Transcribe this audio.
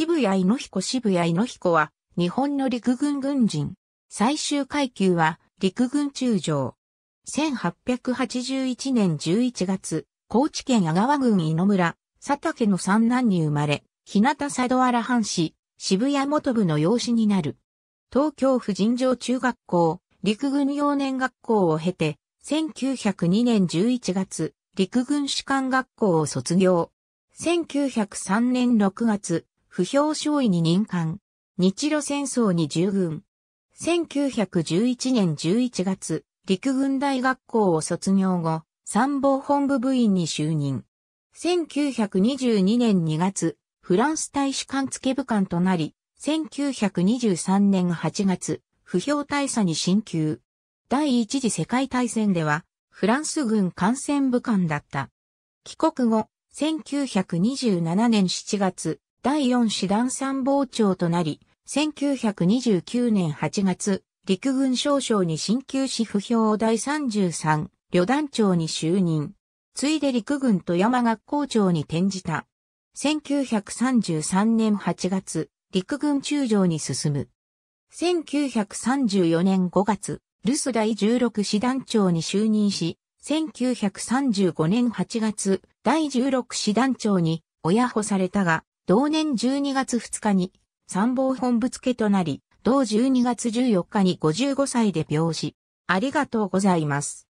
渋谷猪彦渋谷猪彦は、日本の陸軍軍人。最終階級は、陸軍中将。1881年11月、高知県阿川郡井野村、佐竹の三男に生まれ、日向佐渡原藩士、渋谷元部の養子になる。東京府尋常中学校、陸軍幼年学校を経て、1902年11月、陸軍士官学校を卒業。1903年6月、不評少尉に任官。日露戦争に従軍。1911年11月、陸軍大学校を卒業後、参謀本部部員に就任。1922年2月、フランス大使館付部官となり、1923年8月、不評大佐に進級。第一次世界大戦では、フランス軍艦船部官だった。帰国後、1927年7月、第4師団参謀長となり、1929年8月、陸軍少将に新旧し不評第33旅団長に就任。ついで陸軍富山学校長に転じた。1933年8月、陸軍中将に進む。1934年5月、留守第16師団長に就任し、1935年8月、第16師団長に親保されたが、同年12月2日に参謀本部付となり、同12月14日に55歳で病死。ありがとうございます。